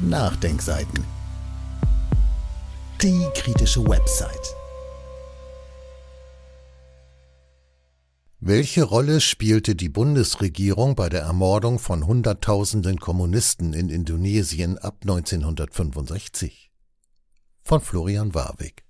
Nachdenkseiten. Die kritische Website. Welche Rolle spielte die Bundesregierung bei der Ermordung von Hunderttausenden Kommunisten in Indonesien ab 1965? Von Florian Warwick.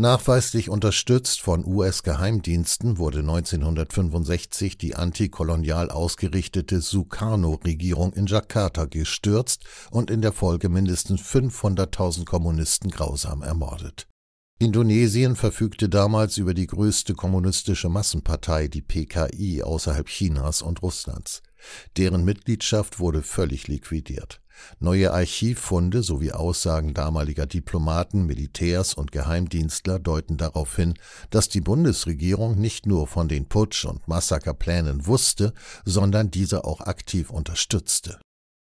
Nachweislich unterstützt von US-Geheimdiensten wurde 1965 die antikolonial ausgerichtete Sukarno-Regierung in Jakarta gestürzt und in der Folge mindestens 500.000 Kommunisten grausam ermordet. Indonesien verfügte damals über die größte kommunistische Massenpartei, die PKI, außerhalb Chinas und Russlands. Deren Mitgliedschaft wurde völlig liquidiert. Neue Archivfunde sowie Aussagen damaliger Diplomaten, Militärs und Geheimdienstler deuten darauf hin, dass die Bundesregierung nicht nur von den Putsch- und Massakerplänen wusste, sondern diese auch aktiv unterstützte.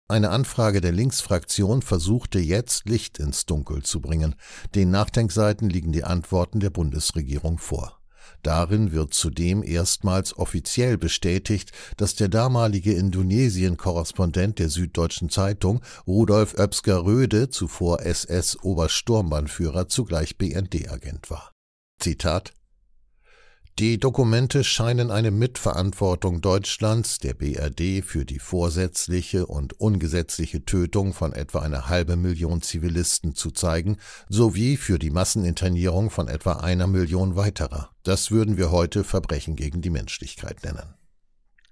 Eine Anfrage der Linksfraktion versuchte jetzt Licht ins Dunkel zu bringen. Den Nachdenkseiten liegen die Antworten der Bundesregierung vor. Darin wird zudem erstmals offiziell bestätigt, dass der damalige Indonesien-Korrespondent der Süddeutschen Zeitung, Rudolf Oepsker-Röde, zuvor SS-Obersturmbannführer, zugleich BND-Agent war. Zitat die Dokumente scheinen eine Mitverantwortung Deutschlands, der BRD, für die vorsätzliche und ungesetzliche Tötung von etwa einer halben Million Zivilisten zu zeigen, sowie für die Masseninternierung von etwa einer Million weiterer. Das würden wir heute Verbrechen gegen die Menschlichkeit nennen.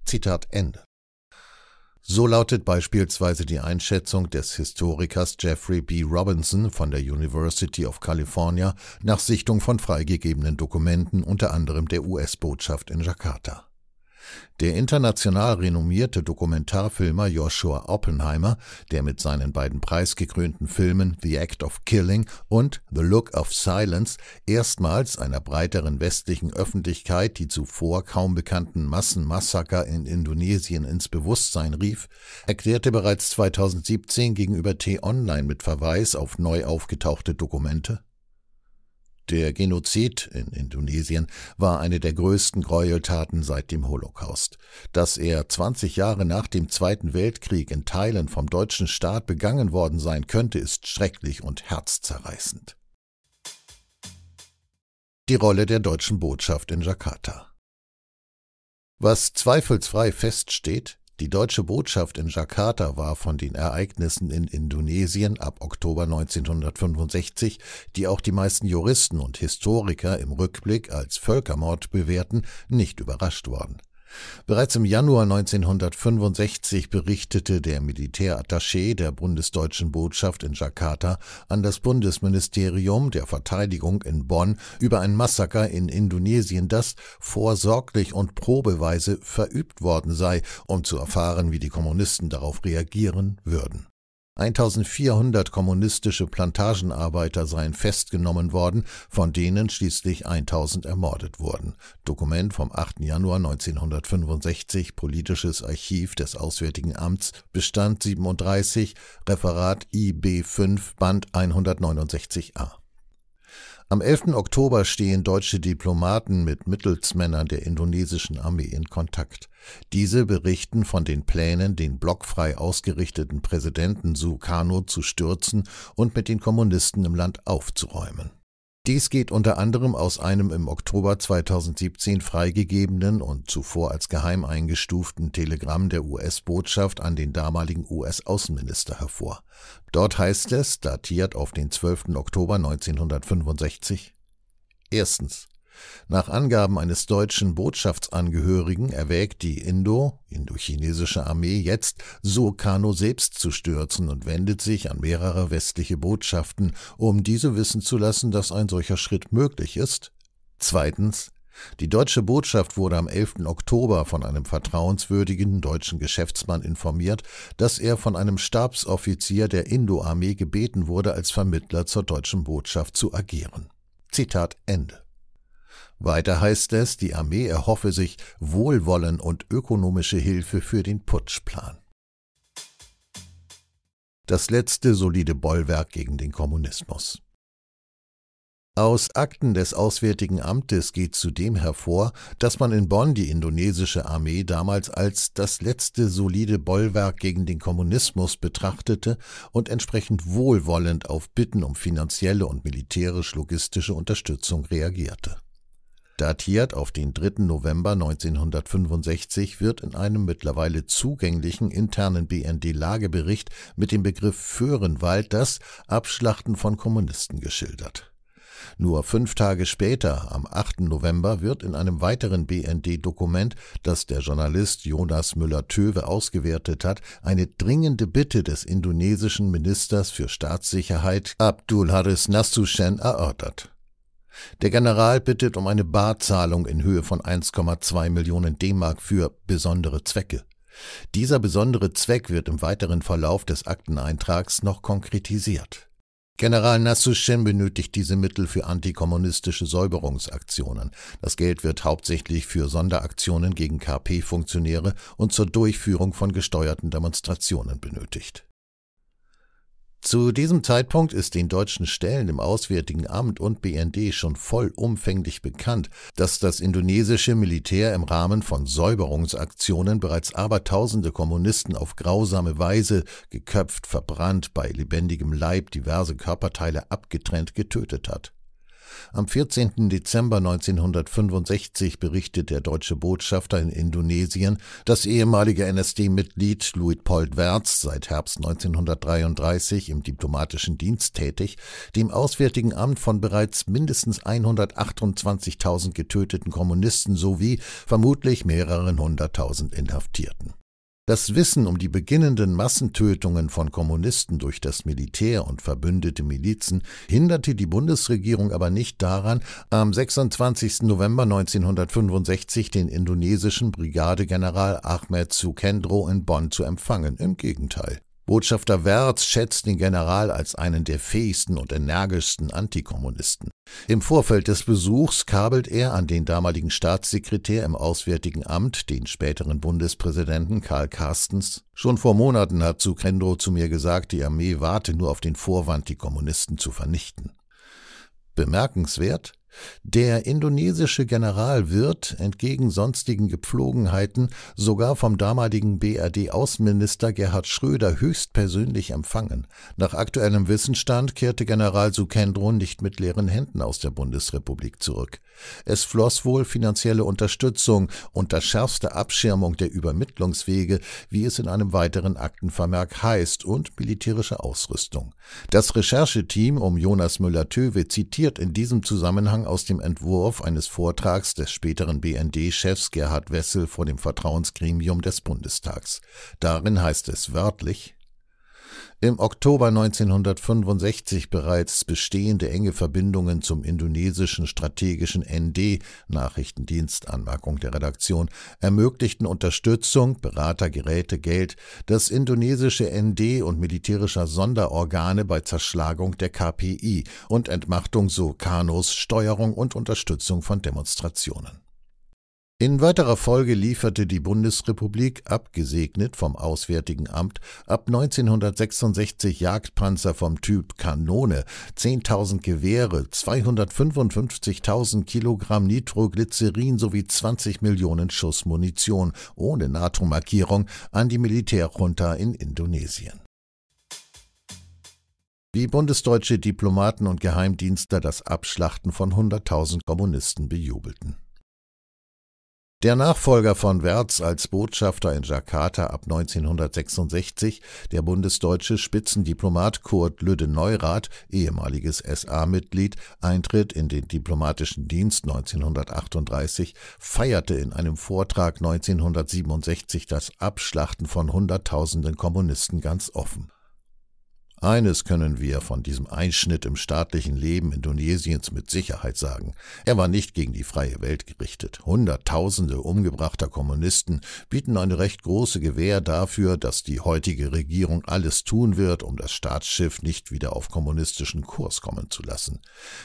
Zitat Ende. So lautet beispielsweise die Einschätzung des Historikers Jeffrey B. Robinson von der University of California nach Sichtung von freigegebenen Dokumenten unter anderem der US-Botschaft in Jakarta. Der international renommierte Dokumentarfilmer Joshua Oppenheimer, der mit seinen beiden preisgekrönten Filmen The Act of Killing und The Look of Silence erstmals einer breiteren westlichen Öffentlichkeit die zuvor kaum bekannten Massenmassaker in Indonesien ins Bewusstsein rief, erklärte bereits 2017 gegenüber T-Online mit Verweis auf neu aufgetauchte Dokumente der Genozid in Indonesien war eine der größten Gräueltaten seit dem Holocaust. Dass er 20 Jahre nach dem Zweiten Weltkrieg in Teilen vom deutschen Staat begangen worden sein könnte, ist schrecklich und herzzerreißend. Die Rolle der deutschen Botschaft in Jakarta. Was zweifelsfrei feststeht, die deutsche Botschaft in Jakarta war von den Ereignissen in Indonesien ab Oktober 1965, die auch die meisten Juristen und Historiker im Rückblick als Völkermord bewerten, nicht überrascht worden Bereits im Januar 1965 berichtete der Militärattaché der bundesdeutschen Botschaft in Jakarta an das Bundesministerium der Verteidigung in Bonn über ein Massaker in Indonesien, das vorsorglich und probeweise verübt worden sei, um zu erfahren, wie die Kommunisten darauf reagieren würden. 1400 kommunistische Plantagenarbeiter seien festgenommen worden, von denen schließlich 1000 ermordet wurden. Dokument vom 8. Januar 1965, Politisches Archiv des Auswärtigen Amts, Bestand 37, Referat IB5, Band 169a. Am 11. Oktober stehen deutsche Diplomaten mit Mittelsmännern der indonesischen Armee in Kontakt. Diese berichten von den Plänen, den blockfrei ausgerichteten Präsidenten Sukarno zu stürzen und mit den Kommunisten im Land aufzuräumen dies geht unter anderem aus einem im Oktober 2017 freigegebenen und zuvor als geheim eingestuften Telegramm der US-Botschaft an den damaligen US-Außenminister hervor. Dort heißt es, datiert auf den 12. Oktober 1965, Erstens. Nach Angaben eines deutschen Botschaftsangehörigen erwägt die Indo, indochinesische Armee jetzt, Sukarno selbst zu stürzen und wendet sich an mehrere westliche Botschaften, um diese wissen zu lassen, dass ein solcher Schritt möglich ist. Zweitens, die deutsche Botschaft wurde am 11. Oktober von einem vertrauenswürdigen deutschen Geschäftsmann informiert, dass er von einem Stabsoffizier der Indo-Armee gebeten wurde, als Vermittler zur deutschen Botschaft zu agieren. Zitat Ende. Weiter heißt es, die Armee erhoffe sich Wohlwollen und ökonomische Hilfe für den Putschplan. Das letzte solide Bollwerk gegen den Kommunismus. Aus Akten des Auswärtigen Amtes geht zudem hervor, dass man in Bonn die indonesische Armee damals als das letzte solide Bollwerk gegen den Kommunismus betrachtete und entsprechend wohlwollend auf Bitten um finanzielle und militärisch-logistische Unterstützung reagierte. Datiert auf den 3. November 1965 wird in einem mittlerweile zugänglichen internen BND-Lagebericht mit dem Begriff Föhrenwald das Abschlachten von Kommunisten geschildert. Nur fünf Tage später, am 8. November, wird in einem weiteren BND-Dokument, das der Journalist Jonas Müller-Töwe ausgewertet hat, eine dringende Bitte des indonesischen Ministers für Staatssicherheit Abdul Haris Nassuchen erörtert. Der General bittet um eine Barzahlung in Höhe von 1,2 Millionen D-Mark für besondere Zwecke. Dieser besondere Zweck wird im weiteren Verlauf des Akteneintrags noch konkretisiert. General Nassuschen benötigt diese Mittel für antikommunistische Säuberungsaktionen. Das Geld wird hauptsächlich für Sonderaktionen gegen KP-Funktionäre und zur Durchführung von gesteuerten Demonstrationen benötigt. Zu diesem Zeitpunkt ist den deutschen Stellen im Auswärtigen Amt und BND schon vollumfänglich bekannt, dass das indonesische Militär im Rahmen von Säuberungsaktionen bereits abertausende Kommunisten auf grausame Weise geköpft, verbrannt, bei lebendigem Leib diverse Körperteile abgetrennt getötet hat. Am 14. Dezember 1965 berichtet der deutsche Botschafter in Indonesien, das ehemalige NSD-Mitglied Luitpold Werz, seit Herbst 1933 im diplomatischen Dienst tätig, dem Auswärtigen Amt von bereits mindestens 128.000 getöteten Kommunisten sowie vermutlich mehreren hunderttausend Inhaftierten das Wissen um die beginnenden Massentötungen von Kommunisten durch das Militär und verbündete Milizen hinderte die Bundesregierung aber nicht daran, am 26. November 1965 den indonesischen Brigadegeneral Ahmed Sukendro in Bonn zu empfangen. Im Gegenteil. Botschafter Wertz schätzt den General als einen der fähigsten und energischsten Antikommunisten. Im Vorfeld des Besuchs kabelt er an den damaligen Staatssekretär im Auswärtigen Amt, den späteren Bundespräsidenten Karl Carstens. Schon vor Monaten hat Zucrendo zu mir gesagt, die Armee warte nur auf den Vorwand, die Kommunisten zu vernichten. Bemerkenswert, der indonesische General wird, entgegen sonstigen Gepflogenheiten, sogar vom damaligen BRD-Außenminister Gerhard Schröder höchstpersönlich empfangen. Nach aktuellem Wissenstand kehrte General Sukendro nicht mit leeren Händen aus der Bundesrepublik zurück. Es floss wohl finanzielle Unterstützung unter schärfste Abschirmung der Übermittlungswege, wie es in einem weiteren Aktenvermerk heißt, und militärische Ausrüstung. Das Rechercheteam um Jonas Müller-Töwe zitiert in diesem Zusammenhang aus dem Entwurf eines Vortrags des späteren BND-Chefs Gerhard Wessel vor dem Vertrauensgremium des Bundestags. Darin heißt es wörtlich im Oktober 1965 bereits bestehende enge Verbindungen zum indonesischen strategischen ND Nachrichtendienst Anmerkung der Redaktion ermöglichten Unterstützung, Berater, Geräte, Geld, das indonesische ND und militärischer Sonderorgane bei Zerschlagung der KPI und Entmachtung Sukarnos Steuerung und Unterstützung von Demonstrationen. In weiterer Folge lieferte die Bundesrepublik, abgesegnet vom Auswärtigen Amt, ab 1966 Jagdpanzer vom Typ Kanone, 10.000 Gewehre, 255.000 Kilogramm Nitroglycerin sowie 20 Millionen Schuss Munition ohne NATO-Markierung an die Militärjunta in Indonesien. Wie bundesdeutsche Diplomaten und Geheimdienste das Abschlachten von 100.000 Kommunisten bejubelten. Der Nachfolger von Wertz als Botschafter in Jakarta ab 1966, der bundesdeutsche Spitzendiplomat Kurt Lüde Neurath, ehemaliges SA-Mitglied, Eintritt in den diplomatischen Dienst 1938, feierte in einem Vortrag 1967 das Abschlachten von Hunderttausenden Kommunisten ganz offen. Eines können wir von diesem Einschnitt im staatlichen Leben Indonesiens mit Sicherheit sagen. Er war nicht gegen die freie Welt gerichtet. Hunderttausende umgebrachter Kommunisten bieten eine recht große Gewähr dafür, dass die heutige Regierung alles tun wird, um das Staatsschiff nicht wieder auf kommunistischen Kurs kommen zu lassen.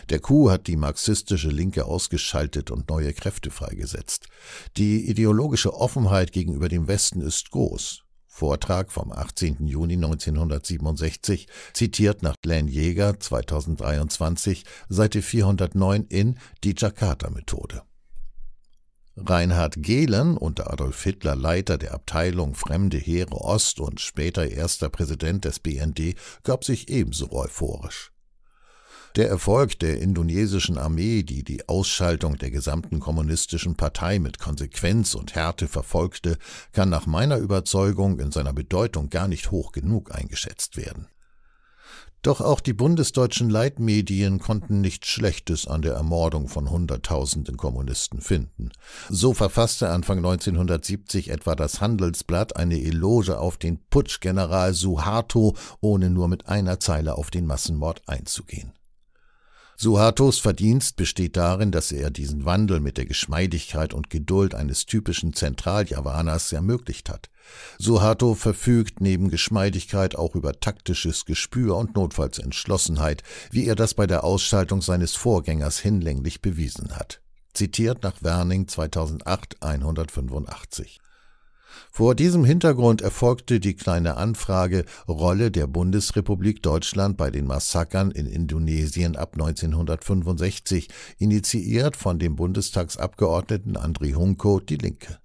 Der Coup hat die marxistische Linke ausgeschaltet und neue Kräfte freigesetzt. Die ideologische Offenheit gegenüber dem Westen ist groß. Vortrag vom 18. Juni 1967, zitiert nach Glenn Jäger 2023, Seite 409 in Die Jakarta-Methode. Reinhard Gehlen, unter Adolf Hitler Leiter der Abteilung Fremde Heere Ost und später erster Präsident des BND, gab sich ebenso euphorisch. Der Erfolg der indonesischen Armee, die die Ausschaltung der gesamten kommunistischen Partei mit Konsequenz und Härte verfolgte, kann nach meiner Überzeugung in seiner Bedeutung gar nicht hoch genug eingeschätzt werden. Doch auch die bundesdeutschen Leitmedien konnten nichts Schlechtes an der Ermordung von Hunderttausenden Kommunisten finden. So verfasste Anfang 1970 etwa das Handelsblatt eine Eloge auf den Putschgeneral Suharto, ohne nur mit einer Zeile auf den Massenmord einzugehen. Suhartos Verdienst besteht darin, dass er diesen Wandel mit der Geschmeidigkeit und Geduld eines typischen Zentraljavaners ermöglicht hat. Suharto verfügt neben Geschmeidigkeit auch über taktisches Gespür und notfalls Entschlossenheit, wie er das bei der Ausschaltung seines Vorgängers hinlänglich bewiesen hat. Zitiert nach Werning 2008 185. Vor diesem Hintergrund erfolgte die kleine Anfrage Rolle der Bundesrepublik Deutschland bei den Massakern in Indonesien ab 1965, initiiert von dem Bundestagsabgeordneten André Hunko, die Linke.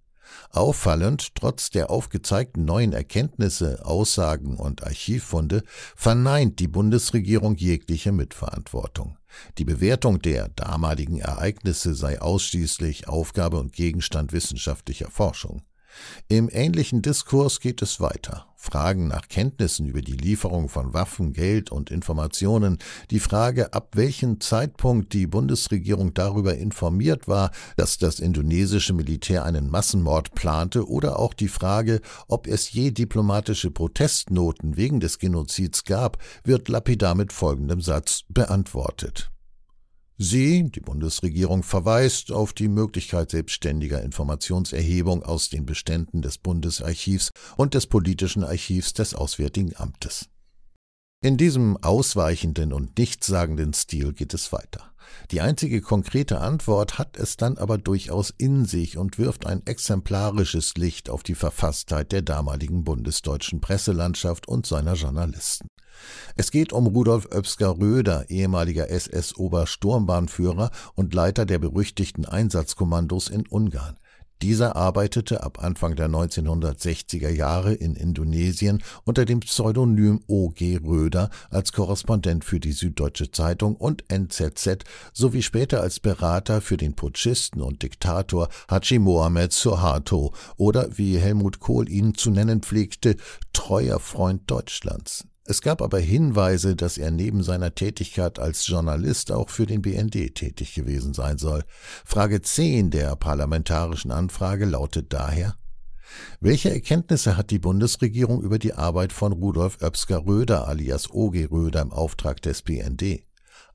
Auffallend, trotz der aufgezeigten neuen Erkenntnisse, Aussagen und Archivfunde, verneint die Bundesregierung jegliche Mitverantwortung. Die Bewertung der damaligen Ereignisse sei ausschließlich Aufgabe und Gegenstand wissenschaftlicher Forschung. Im ähnlichen Diskurs geht es weiter. Fragen nach Kenntnissen über die Lieferung von Waffen, Geld und Informationen, die Frage, ab welchem Zeitpunkt die Bundesregierung darüber informiert war, dass das indonesische Militär einen Massenmord plante, oder auch die Frage, ob es je diplomatische Protestnoten wegen des Genozids gab, wird lapidar mit folgendem Satz beantwortet. Sie, die Bundesregierung, verweist auf die Möglichkeit selbstständiger Informationserhebung aus den Beständen des Bundesarchivs und des politischen Archivs des Auswärtigen Amtes. In diesem ausweichenden und nichtssagenden Stil geht es weiter. Die einzige konkrete Antwort hat es dann aber durchaus in sich und wirft ein exemplarisches Licht auf die Verfasstheit der damaligen bundesdeutschen Presselandschaft und seiner Journalisten. Es geht um Rudolf Oebsker Röder, ehemaliger SS-Obersturmbahnführer und Leiter der berüchtigten Einsatzkommandos in Ungarn. Dieser arbeitete ab Anfang der 1960er Jahre in Indonesien unter dem Pseudonym O.G. Röder als Korrespondent für die Süddeutsche Zeitung und NZZ sowie später als Berater für den Putschisten und Diktator Haji Mohamed Suharto oder, wie Helmut Kohl ihn zu nennen pflegte, treuer Freund Deutschlands. Es gab aber Hinweise, dass er neben seiner Tätigkeit als Journalist auch für den BND tätig gewesen sein soll. Frage 10 der parlamentarischen Anfrage lautet daher Welche Erkenntnisse hat die Bundesregierung über die Arbeit von Rudolf Oebsker Röder alias OG Röder im Auftrag des BND?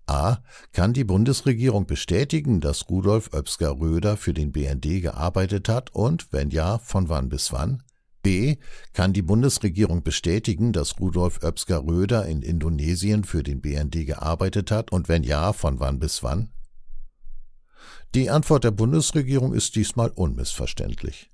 A. Kann die Bundesregierung bestätigen, dass Rudolf Oebsker Röder für den BND gearbeitet hat und, wenn ja, von wann bis wann? B. Kann die Bundesregierung bestätigen, dass Rudolf Oebsker-Röder in Indonesien für den BND gearbeitet hat und wenn ja, von wann bis wann? Die Antwort der Bundesregierung ist diesmal unmissverständlich.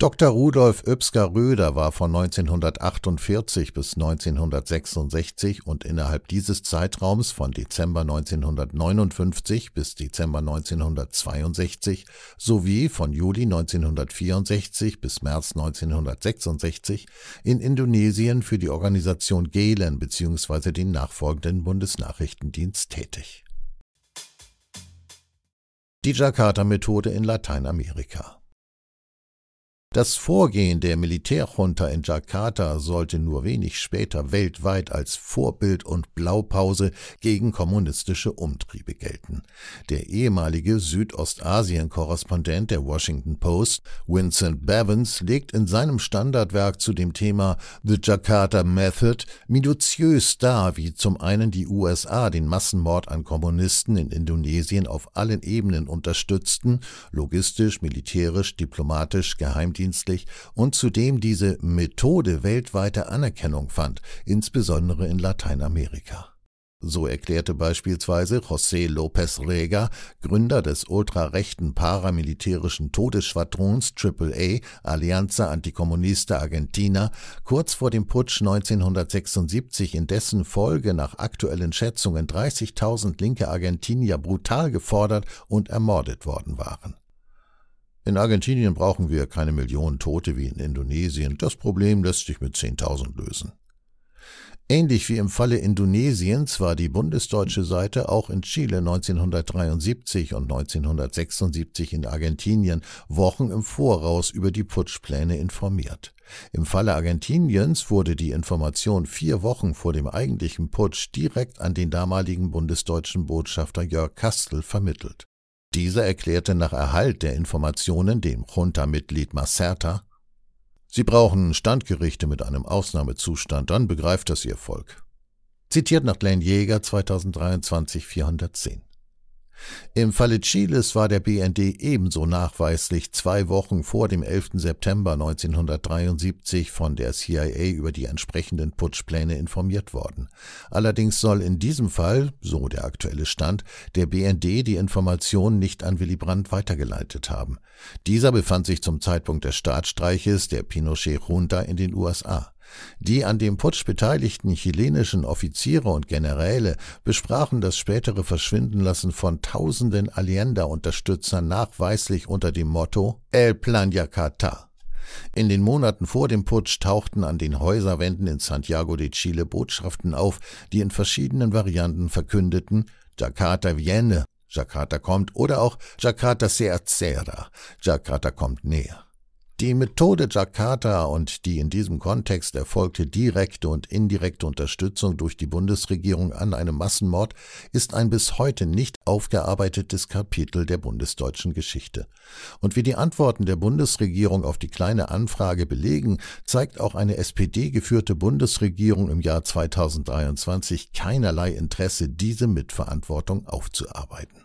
Dr. Rudolf Oebsker-Röder war von 1948 bis 1966 und innerhalb dieses Zeitraums von Dezember 1959 bis Dezember 1962 sowie von Juli 1964 bis März 1966 in Indonesien für die Organisation Gelen bzw. den nachfolgenden Bundesnachrichtendienst tätig. Die Jakarta-Methode in Lateinamerika das Vorgehen der Militärjunta in Jakarta sollte nur wenig später weltweit als Vorbild und Blaupause gegen kommunistische Umtriebe gelten. Der ehemalige Südostasien-Korrespondent der Washington Post, Vincent Bevins, legt in seinem Standardwerk zu dem Thema The Jakarta Method minutiös dar, wie zum einen die USA den Massenmord an Kommunisten in Indonesien auf allen Ebenen unterstützten, logistisch, militärisch, diplomatisch, geheimdienstlich, außerdienstlich und zudem diese Methode weltweite Anerkennung fand, insbesondere in Lateinamerika. So erklärte beispielsweise José López Rega, Gründer des ultrarechten paramilitärischen Todesschwadrons AAA Alianza Anticomunista Argentina kurz vor dem Putsch 1976, in dessen Folge nach aktuellen Schätzungen 30.000 linke Argentinier brutal gefordert und ermordet worden waren. In Argentinien brauchen wir keine Millionen Tote wie in Indonesien. Das Problem lässt sich mit 10.000 lösen. Ähnlich wie im Falle Indonesiens war die bundesdeutsche Seite auch in Chile 1973 und 1976 in Argentinien Wochen im Voraus über die Putschpläne informiert. Im Falle Argentiniens wurde die Information vier Wochen vor dem eigentlichen Putsch direkt an den damaligen bundesdeutschen Botschafter Jörg Kastel vermittelt. Dieser erklärte nach Erhalt der Informationen dem Junta-Mitglied Macerta, Sie brauchen Standgerichte mit einem Ausnahmezustand, dann begreift das Ihr Volk. Zitiert nach Glenn Jäger 2023 410. Im Falle Chiles war der BND ebenso nachweislich zwei Wochen vor dem 11. September 1973 von der CIA über die entsprechenden Putschpläne informiert worden. Allerdings soll in diesem Fall, so der aktuelle Stand, der BND die Informationen nicht an Willy Brandt weitergeleitet haben. Dieser befand sich zum Zeitpunkt des Staatsstreiches der Pinochet-Junta in den USA. Die an dem Putsch beteiligten chilenischen Offiziere und Generäle besprachen das spätere Verschwindenlassen von tausenden Allende-Unterstützern nachweislich unter dem Motto El Plan Yacata. In den Monaten vor dem Putsch tauchten an den Häuserwänden in Santiago de Chile Botschaften auf, die in verschiedenen Varianten verkündeten Jakarta viene, Jakarta kommt oder auch Jakarta se acera, Jakarta kommt näher. Die Methode Jakarta und die in diesem Kontext erfolgte direkte und indirekte Unterstützung durch die Bundesregierung an einem Massenmord ist ein bis heute nicht aufgearbeitetes Kapitel der bundesdeutschen Geschichte. Und wie die Antworten der Bundesregierung auf die kleine Anfrage belegen, zeigt auch eine SPD-geführte Bundesregierung im Jahr 2023 keinerlei Interesse, diese Mitverantwortung aufzuarbeiten.